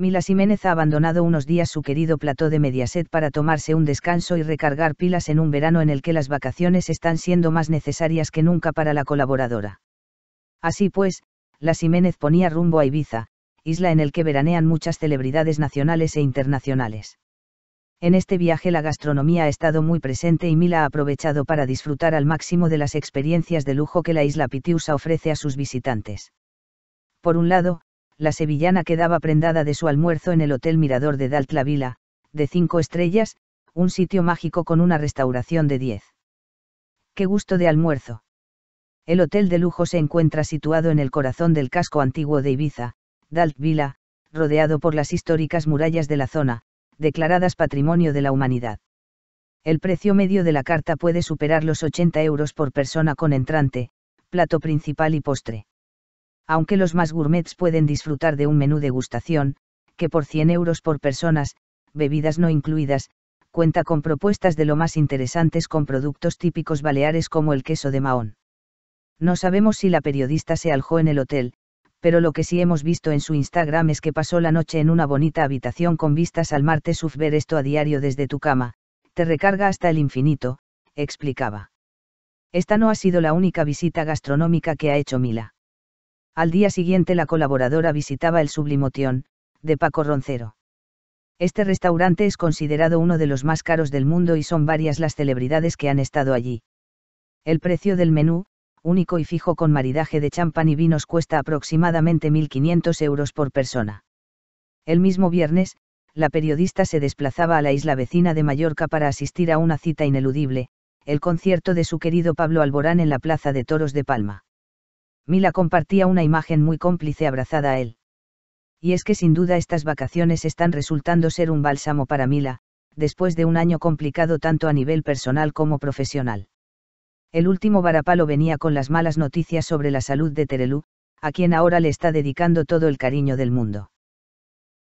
Mila Jiménez ha abandonado unos días su querido plató de Mediaset para tomarse un descanso y recargar pilas en un verano en el que las vacaciones están siendo más necesarias que nunca para la colaboradora. Así pues, la Jiménez ponía rumbo a Ibiza, isla en el que veranean muchas celebridades nacionales e internacionales. En este viaje la gastronomía ha estado muy presente y Mila ha aprovechado para disfrutar al máximo de las experiencias de lujo que la isla Pitiusa ofrece a sus visitantes. Por un lado, la sevillana quedaba prendada de su almuerzo en el Hotel Mirador de Vila, de cinco estrellas, un sitio mágico con una restauración de diez. ¡Qué gusto de almuerzo! El hotel de lujo se encuentra situado en el corazón del casco antiguo de Ibiza, Vila, rodeado por las históricas murallas de la zona, declaradas Patrimonio de la Humanidad. El precio medio de la carta puede superar los 80 euros por persona con entrante, plato principal y postre aunque los más gourmets pueden disfrutar de un menú degustación, que por 100 euros por personas, bebidas no incluidas, cuenta con propuestas de lo más interesantes con productos típicos baleares como el queso de Mahón. No sabemos si la periodista se aljó en el hotel, pero lo que sí hemos visto en su Instagram es que pasó la noche en una bonita habitación con vistas al mar. Te ver esto a diario desde tu cama, te recarga hasta el infinito, explicaba. Esta no ha sido la única visita gastronómica que ha hecho Mila. Al día siguiente la colaboradora visitaba el Sublimotión, de Paco Roncero. Este restaurante es considerado uno de los más caros del mundo y son varias las celebridades que han estado allí. El precio del menú, único y fijo con maridaje de champán y vinos cuesta aproximadamente 1.500 euros por persona. El mismo viernes, la periodista se desplazaba a la isla vecina de Mallorca para asistir a una cita ineludible, el concierto de su querido Pablo Alborán en la Plaza de Toros de Palma. Mila compartía una imagen muy cómplice abrazada a él. Y es que sin duda estas vacaciones están resultando ser un bálsamo para Mila, después de un año complicado tanto a nivel personal como profesional. El último varapalo venía con las malas noticias sobre la salud de Terelu, a quien ahora le está dedicando todo el cariño del mundo.